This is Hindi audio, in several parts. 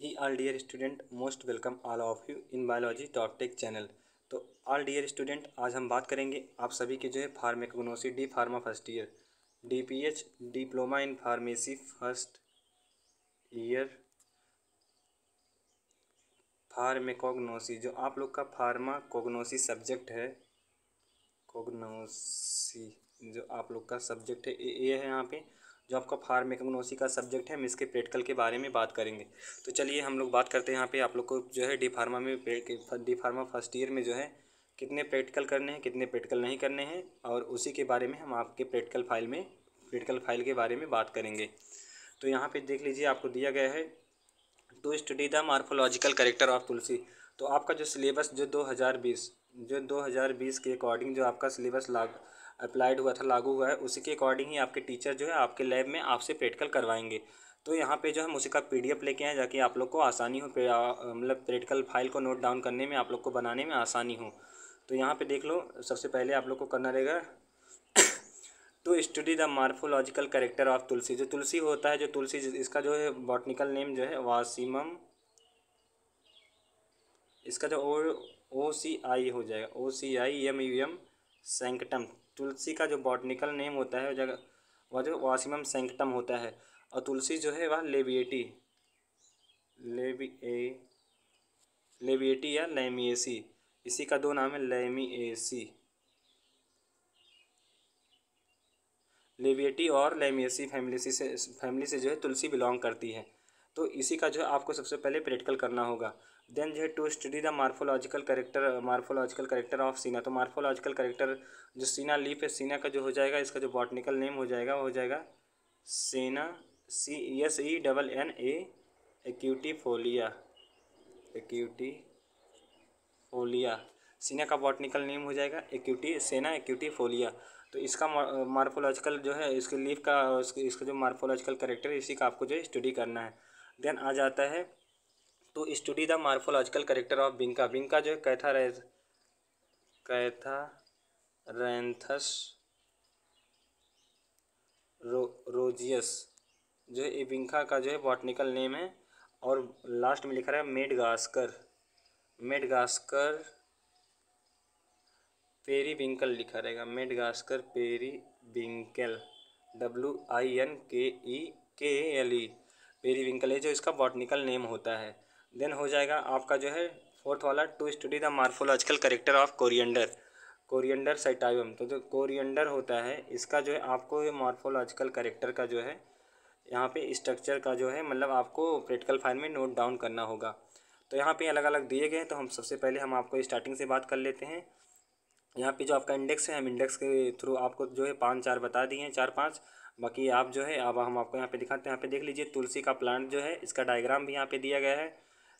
he all dear student most welcome all of you in biology top tech channel तो ऑल डियर स्टूडेंट आज हम बात करेंगे आप सभी के जो है pharmacognosy D pharma first year D P H diploma in pharmacy first year pharmacognosy जो आप लोग का फार्मा कोगनोसी सब्जेक्ट है कोगनोसी जो आप लोग का सब्जेक्ट है ये है यहाँ पे जो आपका फार्मेकोनोसी का सब्जेक्ट है हम इसके प्रैक्टिकल के बारे में बात करेंगे तो चलिए हम लोग बात करते हैं यहाँ पे आप लोग को जो है डी फार्मा में डी फार्मा फर्स्ट ईयर में जो है कितने प्रैक्टिकल करने हैं कितने प्रैक्टिकल नहीं करने हैं और उसी के बारे में हम आपके प्रैक्टिकल फाइल में प्रैक्टिकल फाइल के बारे में बात करेंगे तो यहाँ पर देख लीजिए आपको दिया गया है to study the morphological character of tulsi तो आपका जो सिलेबस जो दो जो दो के अकॉर्डिंग जो आपका सिलेबस ला अप्लाइड हुआ था लागू हुआ है उसी के अकॉर्डिंग ही आपके टीचर जो है आपके लैब में आपसे प्रैक्टिकल करवाएंगे तो यहाँ पे जो है उसी का पी लेके आए जाकि आप लोग को आसानी हो मतलब प्रैक्टिकल फाइल को नोट डाउन करने में आप लोग को बनाने में आसानी हो तो यहाँ पे देख लो सबसे पहले आप लोग को करना रहेगा to study the morphological character of tulsi जो तुलसी होता है जो तुलसी इसका जो है बॉटनिकल नेम जो है वासीमम इसका जो ओ ओ सी आई हो जाएगा O C I M U M sanctum तुलसी का जो बॉटनिकल नेम होता है जगह वह जो वासिमम सेंकटम होता है और तुलसी जो है वह लेबिएटी लेबी ए लेबिएटी या लेमीएसी इसी का दो नाम है लेमीएसी लेबिएटी और लेमिएसी फैमिली से फैमिली से जो है तुलसी बिलोंग करती है तो इसी का जो है आपको सबसे पहले प्रैक्टिकल करना होगा देन uh, तो जो है to study the morphological character morphological character of senna तो मार्फोलॉजिकल करेक्टर जो सीना लीफ है सीना का जो हो जाएगा इसका जो बॉटनिकल नेम हो जाएगा वो हो जाएगा senna C S E double N A acutifolia acutifolia senna का बॉटनिकल नेम हो जाएगा एक्यूटी सेना एक्यूटी फोलिया तो इसका मार्फोलॉजिकल uh, जो है इसके लीफ का इसका जो मार्फोलॉजिकल करेक्टर इसी का आपको जो है स्टडी करना है देन आ जाता है to study the morphological character of vinca vinca जो है कैथा रे कैथा रेंथस रो, रोजियस जो है बिंका का जो है बॉटनिकल नेम है और लास्ट में लिखा है मेडगास्कर मेडगास्कर पेरी बिंकल लिखा रहेगा Madagascar periwinkle W I N K E के एल ई पेरी विंकल है जो इसका बॉटनिकल नेम होता है देन हो जाएगा आपका जो है फोर्थ वाला to study the morphological character of coriander coriander sativum तो जो कोरिएंडर होता है इसका जो है आपको ये मार्फोलॉजिकल करेक्टर का जो है यहाँ पे स्ट्रक्चर का जो है मतलब आपको प्रैक्टिकल फाइल में नोट डाउन करना होगा तो यहाँ पे अलग अलग दिए गए तो हम सबसे पहले हम आपको स्टार्टिंग से बात कर लेते हैं यहाँ पे जो आपका इंडेक्स है हम इंडेक्स के थ्रू आपको जो है पाँच चार बता दिए हैं चार पाँच बाकी आप जो है अब हम आपको यहाँ पे दिखाते हैं यहाँ पे देख लीजिए तुलसी का प्लांट जो है इसका डायग्राम भी यहाँ पे दिया गया है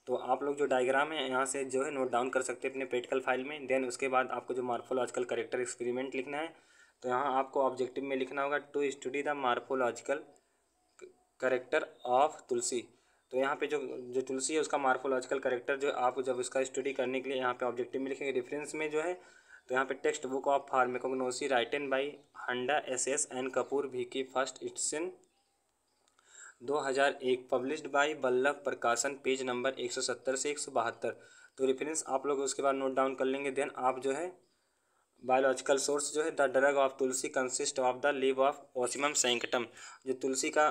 तो आप लोग जो डायग्राम है यहाँ से जो है नोट डाउन कर सकते हैं अपने प्रैक्टिकल फाइल में देन उसके बाद आपको जो मार्फोलॉजिकल करेक्टर एक्सपेरिमेंट लिखना है तो यहाँ आपको ऑब्जेक्टिव में लिखना होगा to study the morphological character of tulsi तो यहाँ पे जो जो तुलसी है उसका मार्फोलॉजिकल करेक्टर जो आप जब उसका स्टडी करने के लिए यहाँ पे ऑब्जेक्टिव में लिखेंगे रेफरेंस में जो है तो यहाँ पे textbook of pharmacognosy written by Handa S S N Kapoor भी की first edition 2001 published by Vallabh Prakashan page number 170 से बहत्तर तो रेफरेंस आप लोग उसके बाद नोट डाउन कर लेंगे देन आप जो है बायोलॉजिकल सोर्स जो है the drug of tulsi consist of the leave of ocimum sanctum जो तुलसी का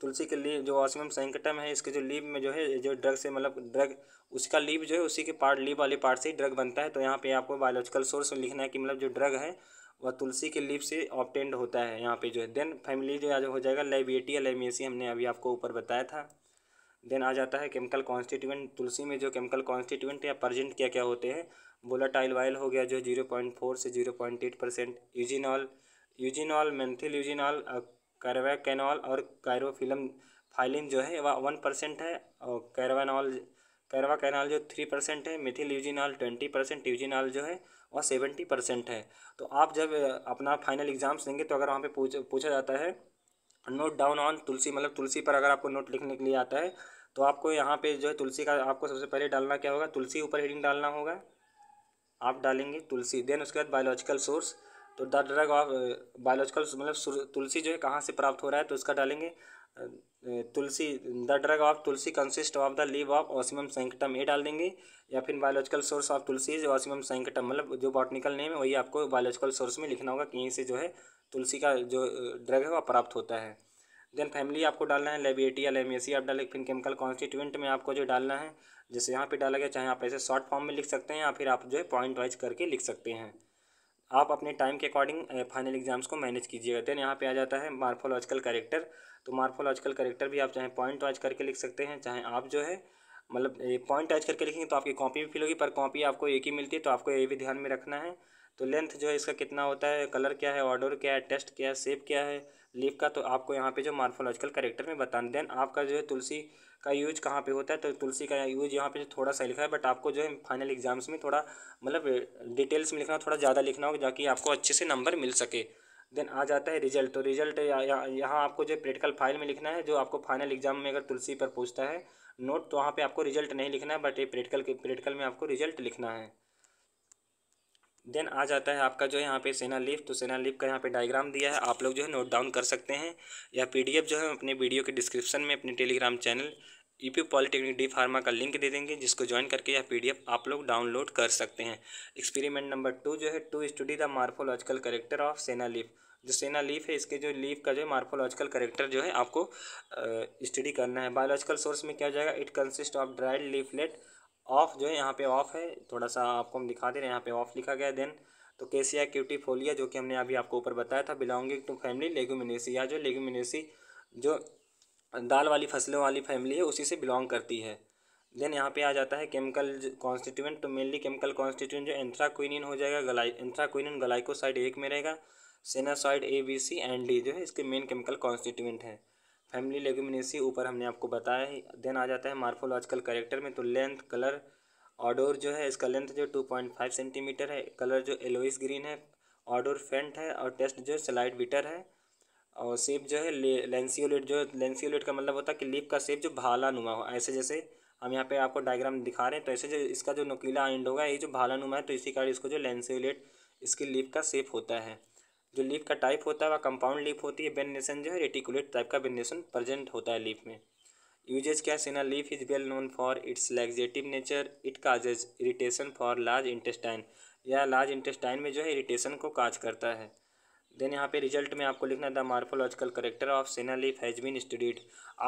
तुलसी के लीव जो ऑसिमम सेंकटम है इसके जो लीव में जो है जो ड्रग से मतलब ड्रग उसका लीव जो है उसी के पार्ट लीव वाले पार्ट से ही ड्रग बनता है तो यहाँ पे आपको बायोलॉजिकल सोर्स लिखना है कि मतलब जो ड्रग है वह तुलसी के लिप से ऑप्टेंड होता है यहाँ पे जो है देन फैमिली जो आज हो जाएगा लेबिएटी या लेमिएसी हमने अभी आपको ऊपर बताया था देन आ जाता है केमिकल कॉन्स्टिट्यूएंट तुलसी में जो केमिकल कॉन्स्टिट्यूएंट या प्रजेंट क्या क्या होते हैं बोलाटाइल वाइल हो गया जो जीरो पॉइंट फोर से zero point eight percent eugenol eugenol methyl eugenol carvacrol और कैरोफिलम फाइलिन जो है वह वन परसेंट है और कैरवानॉल कैरवा जो थ्री परसेंट है methyl eugenol twenty percent eugenol जो है वह सेवेंटी परसेंट है तो आप जब अपना फाइनल एग्ज़ाम्स देंगे तो अगर वहाँ पे पूछ पूछा जाता है नोट डाउन ऑन तुलसी मतलब तुलसी पर अगर आपको नोट लिखने के लिए आता है तो आपको यहाँ पे जो है तुलसी का आपको सबसे पहले डालना क्या होगा तुलसी ऊपर हेडिंग डालना होगा आप डालेंगे तुलसी देन उसके बाद बायोलॉजिकल सोर्स तो द ड्रग ऑफ बायोलॉजिकल मतलब तुलसी जो है कहाँ से प्राप्त हो रहा है तो उसका डालेंगे tulsi the drug of tulsi consist of the leave of ocimum sanctum ये डाल देंगे या फिर biological source of tulsi is ocimum sanctum मतलब जो बॉटनिकल नेम है वही आपको बायोलॉजिकल सोर्स में लिखना होगा कहीं से जो है तुलसी का जो ड्रग है वह प्राप्त होता है देन फैमिली आपको डालना है लेबिएटी या लेमेसी आप डाले फिर केमिकल कॉन्स्टिट्यूंट में आपको जो डालना है जैसे यहाँ पे डाला गया चाहे आप ऐसे शॉर्ट फॉर्म में लिख सकते हैं या फिर आप जो है पॉइंट वाइज करके लिख सकते हैं आप अपने टाइम के अकॉर्डिंग फाइनल एग्जाम्स को मैनेज कीजिएगा देन यहाँ पे आ जाता है मार्फोलॉजिकल करेक्टर तो मार्फोलॉजिकल करेक्टर भी आप चाहे पॉइंट वाइज करके लिख सकते हैं चाहे आप जो है मतलब पॉइंट वाइज करके लिखेंगे तो आपकी कॉपी भी फिल होगी पर कॉपी आपको एक ही मिलती है तो आपको ये भी ध्यान में रखना है तो लेंथ जो है इसका कितना होता है कलर क्या है ऑर्डर क्या है टेस्ट क्या है सेप क्या है लीफ का तो आपको यहाँ पे जो मार्फोलॉजिकल करेक्टर में बताना देन आपका जो है तुलसी का यूज कहाँ पे होता है तो तुलसी का यूज यहाँ पे थोड़ा सा लिखा है बट आपको जो है फाइनल एग्जाम्स में थोड़ा मतलब डिटेल्स में लिखना थोड़ा ज़्यादा लिखना होगा ताकि आपको अच्छे से नंबर मिल सके देन आ जाता है रिजल्ट तो रिजल्ट यहाँ आपको जो प्रैक्टिकल फाइल में लिखना है जो आपको फाइनल एग्जाम में अगर तुलसी पर पूछता है नोट तो वहाँ पर आपको रिजल्ट नहीं लिखना है बट ये प्रैक्टिकल के प्रैक्टिकल में आपको रिजल्ट लिखना है देन आ जाता है आपका जो है यहाँ पे सेना लिफ्ट तो सेना लिफ्ट का यहाँ पे डायग्राम दिया है आप लोग जो है नोट डाउन कर सकते हैं या पीडीएफ जो है अपने वीडियो के डिस्क्रिप्शन में अपने Telegram channel E P polytechnic D pharma का लिंक दे देंगे जिसको ज्वाइन करके या पीडीएफ आप लोग डाउनलोड कर सकते हैं एक्सपेरिमेंट नंबर टू जो है to study the morphological character of senna leaf जो सेना लीफ है इसके जो लीफ का जो है मार्फोलॉजिकल करेक्टर जो है आपको स्टडी करना है बायोलॉजिकल सोर्स में क्या हो जाएगा it consist of dried leaflet of जो है यहाँ पे ऑफ है थोड़ा सा आपको हम दिखा दे रहे हैं यहाँ पे ऑफ लिखा गया है देन तो केसिया क्यूटीफोलिया जो कि हमने अभी आपको ऊपर बताया था बिलोंगिंग टू फैमिली लेगुमिनेसी या जो लेगुमिनेसी जो दाल वाली फसलों वाली फैमिली है उसी से बिलोंग करती है देन यहाँ पे आ जाता है केमिकल कॉन्स्टिट्यूएंट तो मेनली केमिकल कॉन्स्टिट्यूएंट जो एंथ्राक्विनिन हो जाएगा गलाई एंथ्राक्विनिन गलाइकोसाइड एक में रहेगा sennoside A B C and D जो है इसके मेन केमिकल कॉन्स्टिट्यूएंट हैं फैमिली लेगुमिनेसी ऊपर हमने आपको बताया ही देन आ जाता है मार्फोलॉजिकल करेक्टर में तो लेंथ कलर ऑडोर जो है इसका लेंथ जो टू पॉइंट फाइव सेंटीमीटर है कलर जो एलोइस ग्रीन है ऑडोर फेंट है और टेस्ट जो है स्लाइड बिटर है और सेप जो है लेंसियोलेट जो लेंसियोलेट का मतलब होता है कि लीप का सेप जो भाला नुमा हो ऐसे जैसे हम यहाँ पे आपको डायग्राम दिखा रहे हैं तो ऐसे जो इसका जो नुकीला एंड होगा ये जो भाला नुमा है तो इसी कारण इसको जो लेंसियोलेट इसकी लीप का सेप होता है जो लीफ का टाइप होता है वह कंपाउंड लीफ होती है बेनेशन जो है रेटिकुलेट टाइप का बेननेशन प्रेजेंट होता है लीफ में यूजेज क्या senna leaf is well known for its laxative nature it causes irritation for large intestine या लार्ज इंटेस्टाइन में जो है इरिटेशन को काज करता है देन यहाँ पे रिजल्ट में आपको लिखना है the morphological character of senna leaf has been studied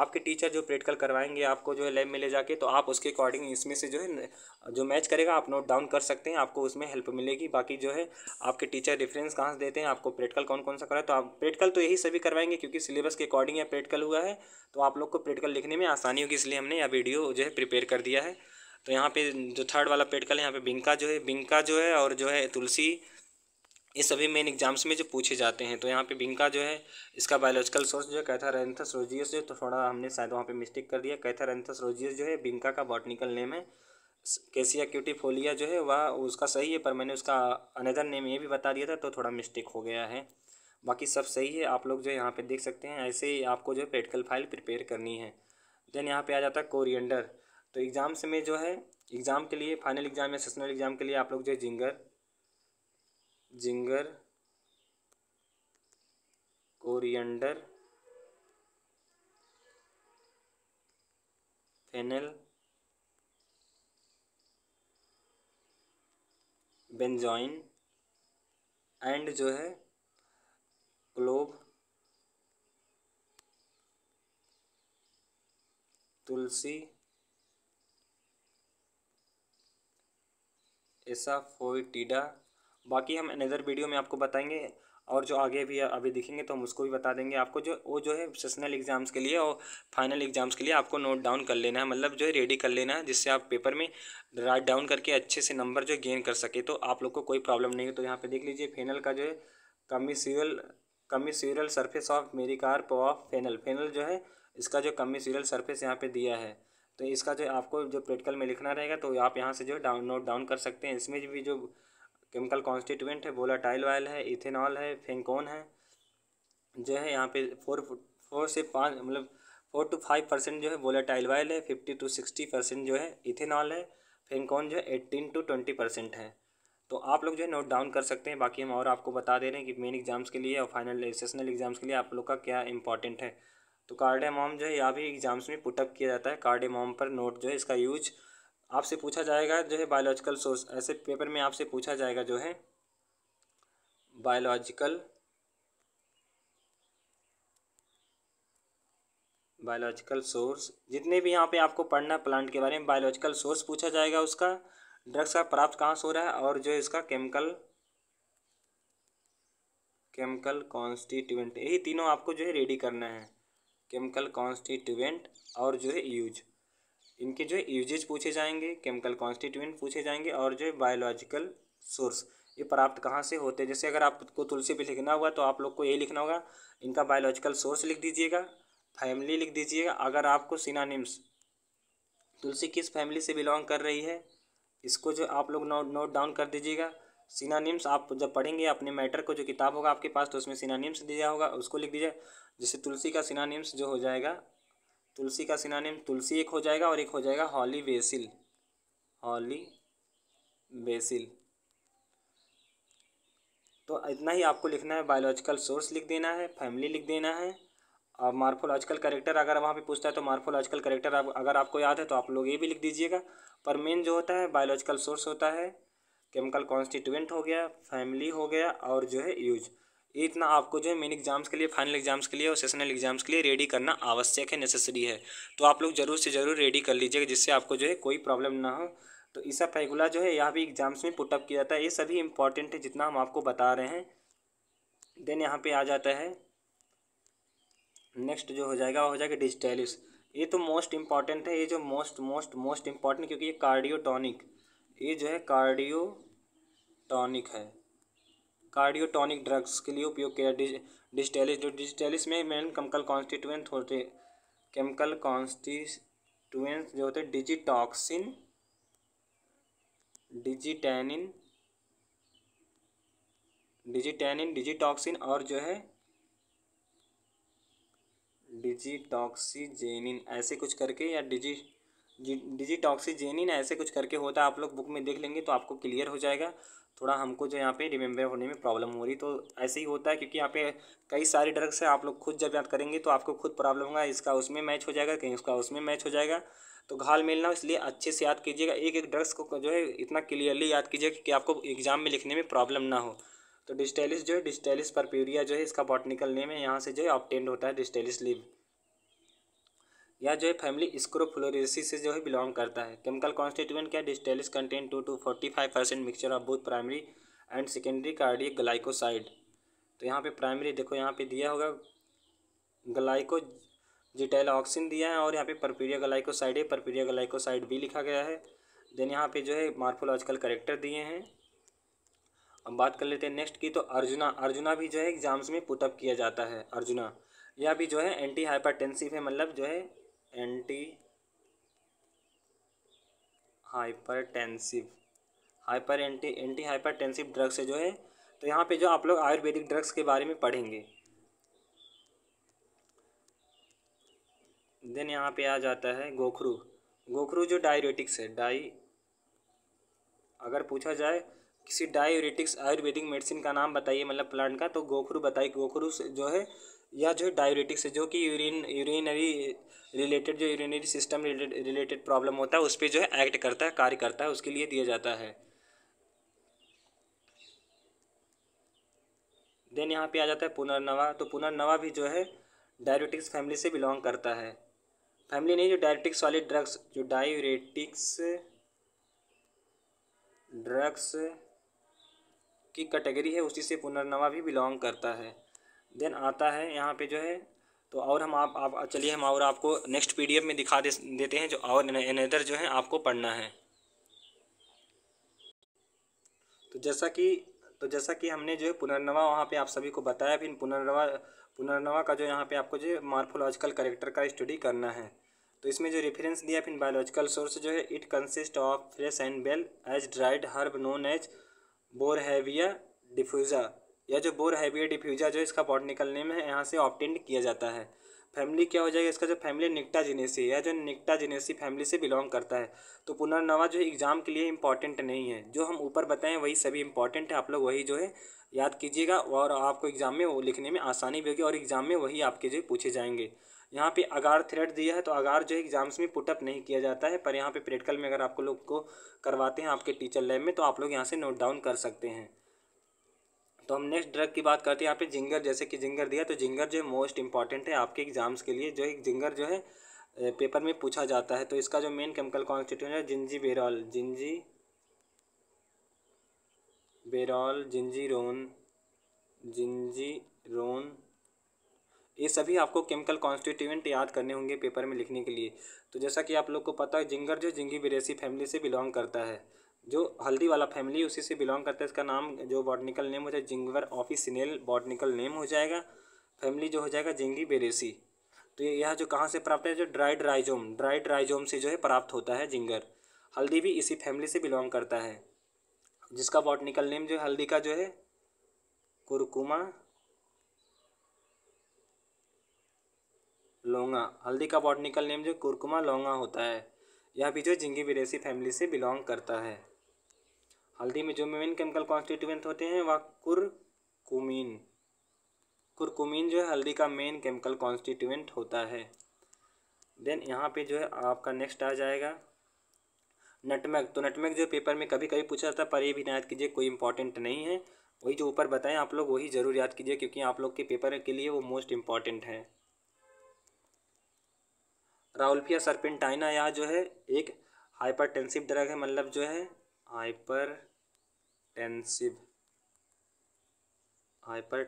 आपके टीचर जो प्रैक्टिकल करवाएंगे आपको जो है लैब में ले जाके तो आप उसके अकॉर्डिंग इसमें से जो है जो मैच करेगा आप नोट डाउन कर सकते हैं आपको उसमें हेल्प मिलेगी बाकी जो है आपके टीचर रेफरेंस कहाँ से देते हैं आपको प्रैक्टिकल कौन कौन सा करा तो आप प्रैक्टिकल तो यही सभी करवाएंगे क्योंकि सिलेबस के अकॉर्डिंग या प्रैक्टिकल हुआ है तो आप लोग को प्रैक्टिकल लिखने में आसानी होगी इसलिए हमने यह वीडियो जो है प्रिपेयर कर दिया है तो यहाँ पे जो थर्ड वाला प्रैक्टिकल है यहाँ पे बिंका जो है बिंका जो है और जो है तुलसी ये सभी मेन एग्जाम्स में जो पूछे जाते हैं तो यहाँ पे बिंका जो है इसका बायोलॉजिकल सोर्स जो है कैथारेंथस रोजियस जो तो थोड़ा हमने शायद वहाँ पे मिस्टेक कर दिया कैथारेंथस रोजियस जो है बिंका का बॉटनिकल नेम है केसिया क्यूटीफोलिया जो है वह उसका सही है पर मैंने उसका अनदर नेम ये भी बता दिया था तो थोड़ा मिस्टेक हो गया है बाकी सब सही है आप लोग जो है यहाँ पर देख सकते हैं ऐसे ही आपको जो है प्रैक्टिकल फाइल प्रिपेयर करनी है देन यहाँ पर आ जाता है कोरियंडर तो एग्ज़ाम्स में जो है एग्ज़ाम के लिए फाइनल एग्ज़ाम या सेशनल एग्ज़ाम के लिए आप लोग जो है ginger ginger coriander fennel benzoin and जो है क्लोव तुलसी एसाफोइटिडा बाकी हम अनदर वीडियो में आपको बताएंगे और जो आगे भी अभी दिखेंगे तो हम उसको भी बता देंगे आपको जो वो जो है सेशनल एग्ज़ाम्स के लिए और फाइनल एग्ज़ाम्स के लिए आपको नोट डाउन कर लेना है मतलब जो है रेडी कर लेना है जिससे आप पेपर में राइट डाउन करके अच्छे से नंबर जो गेन कर सके तो आप लोग को कोई प्रॉब्लम नहीं है तो यहाँ पर देख लीजिए फेनल का जो है commissural surface of mericarp of fennel fennel जो है इसका जो सीरियल सर्फेस यहाँ पर दिया है तो इसका जो आपको जो प्रैक्टिकल में लिखना रहेगा तो आप यहाँ से जो डाउन नोट डाउन कर सकते हैं इसमें भी जो केमिकल कॉन्स्टिट्यूएंट है वोलाटाइल ऑयल है इथेनॉल है फेंकोन है जो है यहाँ पे फोर फोर से पाँच मतलब फोर टू फाइव परसेंट जो है वोलाटाइल ऑयल है फिफ्टी टू सिक्सटी परसेंट जो है इथेनॉल है फेंकोन जो है एट्टीन टू ट्वेंटी परसेंट है तो आप लोग जो है नोट डाउन कर सकते हैं बाकी हम और आपको बता दे रहे हैं कि मेन एग्जाम्स के लिए और फाइनल सेशनल एग्जाम्स के लिए आप लोग का क्या इंपॉर्टेंट है तो कार्डेमोम जो है यहाँ भी एग्जाम्स में पुटअप किया जाता है कार्डेमोम पर नोट जो है इसका यूज आपसे पूछा जाएगा जो है बायोलॉजिकल सोर्स ऐसे पेपर में आपसे पूछा जाएगा जो है बायोलॉजिकल बायोलॉजिकल सोर्स जितने भी यहाँ पे आपको पढ़ना प्लांट के बारे में बायोलॉजिकल सोर्स पूछा जाएगा उसका ड्रग्स का प्राप्त कहाँ से हो रहा है और जो है इसका केमिकल केमिकल कॉन्स्टिट्यूएंट यही तीनों आपको जो है रेडी करना है केमिकल कॉन्स्टिट्यूएंट और जो है यूज इनके जो है यूजेज पूछे जाएंगे केमिकल कॉन्स्टिट्यूंट पूछे जाएंगे और जो बायोलॉजिकल सोर्स ये प्राप्त कहाँ से होते हैं जैसे अगर आपको तुलसी भी लिखना होगा तो आप लोग को ये लिखना होगा इनका बायोलॉजिकल सोर्स लिख दीजिएगा फैमिली लिख दीजिएगा अगर आपको सिनानिम्स तुलसी किस फैमिली से बिलोंग कर रही है इसको जो आप लोग नोट नोट डाउन कर दीजिएगा सिनानिम्स आप जब पढ़ेंगे अपने मैटर को जो किताब होगा आपके पास तो उसमें सिनानिम्स दिया होगा उसको लिख दीजिए जैसे तुलसी का सिनानिम्स जो हो जाएगा तुलसी का सिनानिम तुलसी एक हो जाएगा और एक हो जाएगा हॉली बेसिल हॉली बेसिल तो इतना ही आपको लिखना है बायोलॉजिकल सोर्स लिख देना है फैमिली लिख देना है और मार्फोलॉजिकल करेक्टर अगर वहाँ पे पूछता है तो मार्फोलॉजिकल करेक्टर आप, अगर आपको याद है तो आप लोग ये भी लिख दीजिएगा पर मेन जो होता है बायोलॉजिकल सोर्स होता है केमिकल कॉन्स्टिट्यूंट हो गया फैमिली हो गया और जो है यूज ये इतना आपको जो है मेन एग्जाम्स के लिए फाइनल एग्जाम्स के लिए और सेशनल एग्जाम्स के लिए रेडी करना आवश्यक है नेसेसरी है तो आप लोग जरूर से जरूर रेडी कर लीजिएगा जिससे आपको जो है कोई प्रॉब्लम ना हो तो ईसा पैगुला जो है यहाँ भी एग्जाम्स में पुटअप किया जाता है ये सभी इंपॉर्टेंट है जितना हम आपको बता रहे हैं देन यहाँ पे आ जाता है नेक्स्ट जो हो जाएगा वो हो जाएगा डिजिटलिस ये तो मोस्ट इम्पॉर्टेंट है ये जो मोस्ट मोस्ट मोस्ट इम्पॉर्टेंट क्योंकि ये कार्डियोटॉनिक ये जो है कार्डियोटॉनिक है कार्डियोटॉनिक ड्रग्स के लिए उपयोग किया डिजिटेलिस जो डिस्टेलिस में मेन केमिकल कॉन्स्टिट्यूएंट होते केमिकल कॉन्स्टिट्यूएंट्स जो होते हैं डिजिटॉक्सिन डिजिटैनिन डिजिटैनिन डिजिटॉक्सिन और जो है डिजिटॉक्सीजेनिन ऐसे कुछ करके या डिजी डिजिटॉक्सीजेनिन ऐसे कुछ करके होता है आप लोग बुक में देख लेंगे तो आपको क्लियर हो जाएगा थोड़ा हमको जो यहाँ पे रिमेंबर होने में प्रॉब्लम हो रही तो ऐसे ही होता है क्योंकि यहाँ पे कई सारी ड्रग्स हैं आप लोग खुद जब याद करेंगे तो आपको खुद प्रॉब्लम होगा इसका उसमें मैच हो जाएगा कहीं उसका उसमें मैच हो जाएगा तो घाल मिलना इसलिए अच्छे से याद कीजिएगा एक एक ड्रग्स को जो है इतना क्लियरली याद कीजिएगा कि आपको एग्जाम में लिखने में प्रॉब्लम ना हो तो डिस्टेलिस जो है डिस्टेलिस परप्यूरिया जो है इसका बॉटनिकल नेम है यहाँ से जो है ऑप्टेंड होता है डिस्टेलिस लिव यह जो है फैमिली स्क्रोफ्लोरेसी से जो है बिलोंग करता है केमिकल कॉन्स्टिट्यूएंट क्या digitalis content two to forty five percent mixture of both primary and secondary cardiac glycoside तो यहाँ पे प्राइमरी देखो यहाँ पे दिया होगा ग्लाइको जिटेल दिया है और यहाँ पे परपीरिया ग्लाइकोसाइड है परपीरिया ग्लाइकोसाइड भी लिखा गया है देन यहाँ पे जो है मार्फोलॉजिकल करेक्टर दिए हैं अब बात कर लेते हैं नेक्स्ट की तो अर्जुना अर्जुना भी जो है एग्जाम्स में पुटअप किया जाता है अर्जुना यह भी जो है एंटी हाइपरटेंसिव है मतलब जो है anti hypertensive hyper anti anti hypertensive drugs है जो है तो यहाँ पे जो आप लोग आयुर्वेदिक ड्रग्स के बारे में पढ़ेंगे देन यहाँ पे आ जाता है गोखरू गोखरू जो डायरेटिक्स है डाई अगर पूछा जाए किसी डायरेटिक्स आयुर्वेदिक मेडिसिन का नाम बताइए मतलब प्लांट का तो गोखरू बताइए गोखरू जो है या जो है डायबिटिक्स है जो कि यूरिन यूरिनरी रिलेटेड जो यूरिनरी सिस्टम रिलेटेड प्रॉब्लम होता है उस पर जो है एक्ट करता है कार्य करता है उसके लिए दिया जाता है देन यहाँ पे आ जाता है पुनर्नवा तो पुनर्नवा भी जो है डायबिटिक्स फैमिली से बिलोंग करता है फैमिली नहीं जो डायबिटिक्स वाले ड्रग्स जो डायबिटिक्स ड्रग्स की कैटेगरी है उसी से पुनर्नवा भी बिलोंग करता है देन आता है यहाँ पे जो है तो और हम आप, आप चलिए हम और आपको नेक्स्ट पीडीएफ में दिखा दे, देते हैं जो और इनदर जो है आपको पढ़ना है तो जैसा कि तो जैसा कि हमने जो है पुनर्नवा वहाँ पे आप सभी को बताया फिर पुनर्नवा पुनर्नवा का जो यहाँ पे आपको जो है मार्फोलॉजिकल करेक्टर का स्टडी करना है तो इसमें जो रेफरेंस दिया फिर बायोलॉजिकल सोर्स जो है it consist of fresh and well as dried herb known as boerhavia diffusa या जो बोर हैवियर डिफ्यूजा जो इसका पॉट निकलने है यहाँ से ऑप्टेंड किया जाता है फैमिली क्या हो जाएगा इसका जो फैमिली निकटा जिनेसी या जो निकटा जिनेसी फैमिली से बिलोंग करता है तो पुनर्नवा जो एग्ज़ाम के लिए इंपॉर्टेंट नहीं है जो हम ऊपर बताएं वही सभी इंपॉर्टेंट है आप लोग वही जो है याद कीजिएगा और आपको एग्ज़ाम में वो लिखने में आसानी भी होगी और एग्ज़ाम में वही आपके जो पूछे जाएंगे यहाँ पे अगार थ्रेड दिया है तो अगार जो है एग्ज़ाम्स में पुटअप नहीं किया जाता है पर यहाँ पे प्रैक्टिकल में अगर आपको लोग को करवाते हैं आपके टीचर लैब में तो आप लोग यहाँ से नोट डाउन कर सकते हैं तो हम नेक्स्ट ड्रग की बात करते हैं यहाँ पे जिंगर जैसे कि जिंगर दिया तो जिंगर जो है मोस्ट इंपॉर्टेंट है आपके एग्जाम्स के लिए जो एक जिंगर जो है पेपर में पूछा जाता है तो इसका जो मेन केमिकल कॉन्स्टिट्यूंट है जिंजी बेरॉल जिंजी बेरॉल जिंजीरोन रोन ये सभी आपको केमिकल कॉन्स्टिट्यूंट याद करने होंगे पेपर में लिखने के लिए तो जैसा कि आप लोग को पता है जिंगर जो जिंगी बिरेसी फैमिली से बिलोंग करता है जो हल्दी वाला फैमिली उसी से बिलोंग करता है इसका नाम जो बॉटनिकल नेम हो जाए जिंगवर ऑफिसनेल बॉटनिकल नेम हो जाएगा फैमिली जो हो जाएगा जिंगी बेरेसी तो यह जो कहाँ से प्राप्त है जो ड्राइड राइजोम ड्राइड राइजोम से जो है प्राप्त होता है जिंगर हल्दी भी इसी फैमिली से बिलोंग करता है जिसका बॉटनिकल नेम जो है हल्दी का जो है कुरकुमा लौंगा हल्दी का बॉटनिकल नेम जो कुरकुमा लौंगा होता है यह भी जो जिंगी विदेशी फैमिली से बिलोंग करता है हल्दी में जो मेन केमिकल कॉन्स्टिट्यूएंट होते हैं वह कुरकुमिन कुरकुमिन जो है हल्दी का मेन केमिकल कॉन्स्टिट्यूएंट होता है देन यहाँ पे जो है आपका नेक्स्ट आ जाएगा नटमेग तो नटमेग जो पेपर में कभी कभी पूछा जाता है पर ये भी याद कीजिए कोई इंपॉर्टेंट नहीं है वही जो ऊपर बताएं आप लोग वही ज़रूर याद कीजिए क्योंकि आप लोग के पेपर के लिए वो मोस्ट इम्पॉर्टेंट है राउल्फिया सरपेंटाइना यह जो है एक हाइपरटेंसिव ड्रग है मतलब जो है हाइपर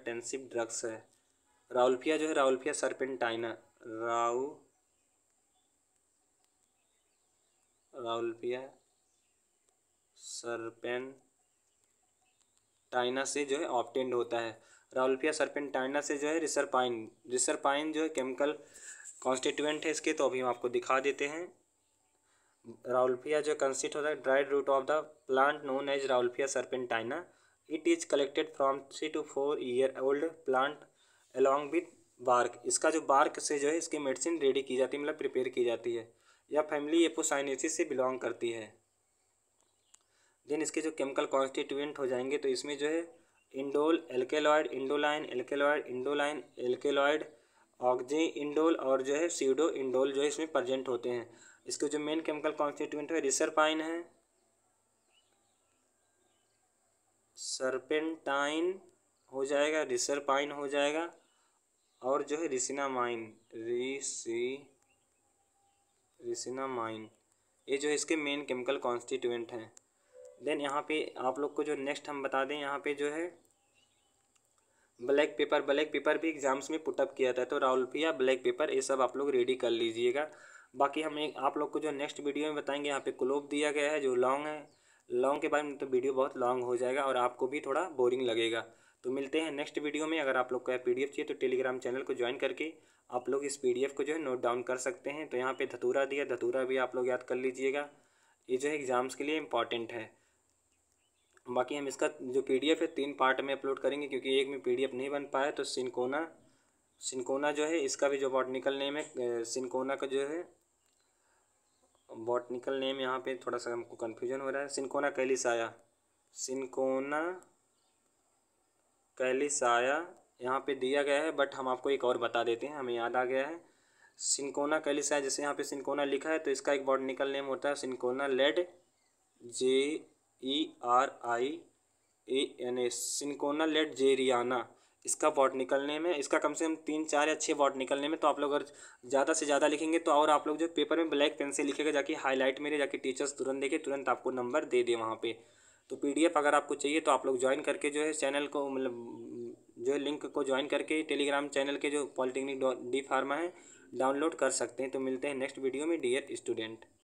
टेंसिव ड्रग्स है राउल्फिया जो है राउल्फिया सरपेंटाइना राउ राउल्फिया टाइना से जो है ऑप्टेंड होता है राउल्फिया टाइना से जो है रिसरपाइन रिसरपाइन जो है केमिकल कॉन्स्टिट्यूएंट है इसके तो अभी हम आपको दिखा देते हैं राउल्फिया जो कंसिट होता है dried root of the plant known as rauwolfia serpentina it is collected from three to four year old plant along with bark इसका जो बार्क से जो है इसकी मेडिसिन रेडी की जाती है मतलब प्रिपेयर की जाती है या फैमिली एपोसाइनेसिस से बिलोंग करती है देन इसके जो केमिकल कॉन्स्टिट्यूएंट हो जाएंगे तो इसमें जो है indole alkaloid indoline alkaloid indoline alkaloid oxindole और जो है सीडो इंडोल जो है इसमें प्रजेंट होते हैं इसके जो मेन केमिकल कॉन्स्टिट्यूंट है रिसरपाइन है सरपेंटाइन हो जाएगा रिसरपाइन हो जाएगा और जो है रिसिनामाइन रिसी रिसिनामाइन ये जो है इसके मेन केमिकल कॉन्स्टिट्यूंट हैं देन यहाँ पे आप लोग को जो नेक्स्ट हम बता दें यहाँ पे जो है ब्लैक पेपर ब्लैक पेपर भी एग्जाम्स में पुटअप किया था तो राउल्फिया ब्लैक पेपर ये सब आप लोग रेडी कर लीजिएगा बाकी हम एक आप लोग को जो नेक्स्ट वीडियो में बताएंगे यहाँ पे क्लोब दिया गया है जो लॉन्ग है लॉन्ग के बारे में तो वीडियो बहुत लॉन्ग हो जाएगा और आपको भी थोड़ा बोरिंग लगेगा तो मिलते हैं नेक्स्ट वीडियो में अगर आप लोग को यह पी चाहिए तो टेलीग्राम चैनल को ज्वाइन करके आप लोग इस पी को जो है नोट डाउन कर सकते हैं तो यहाँ पर धतूरा दिया धतूरा भी आप लोग याद कर लीजिएगा ये जो है एग्ज़ाम्स के लिए इंपॉर्टेंट है बाकी हम इसका जो पीडीएफ है तीन पार्ट में अपलोड करेंगे क्योंकि एक में पीडीएफ नहीं बन पाया तो सिनकोना सिनकोना जो है इसका भी जो बॉटनिकल नेम है सिनकोना का जो है बॉटनिकल नेम यहाँ पे थोड़ा सा हमको कन्फ्यूजन हो रहा है सिनकोना कैलिसाया सिनकोना कैलिसाया यहाँ पे दिया गया है बट हम आपको एक और बता देते हैं हमें याद आ गया है सिनकोना कैलिसाया जैसे यहाँ पे सिनकोना लिखा है तो इसका एक बॉटनिकल नेम होता है cinchona led J E R I A N A cinchona ledgeriana इसका वॉट निकलने में इसका कम से कम तीन चार या छः वॉट निकलने में तो आप लोग अगर ज़्यादा से ज़्यादा लिखेंगे तो और आप लोग जो पेपर में ब्लैक पेन से लिखेगा जाके हाईलाइट मेरे जाके टीचर्स तुरंत देखे तुरंत आपको नंबर दे दे वहाँ पे तो पीडीएफ अगर आपको चाहिए तो आप लोग ज्वाइन करके जो है चैनल को मतलब जो है लिंक को ज्वाइन करके टेलीग्राम चैनल के जो पॉलिटेक्निक डी फार्मा है डाउनलोड कर सकते हैं तो मिलते हैं नेक्स्ट वीडियो में डियर स्टूडेंट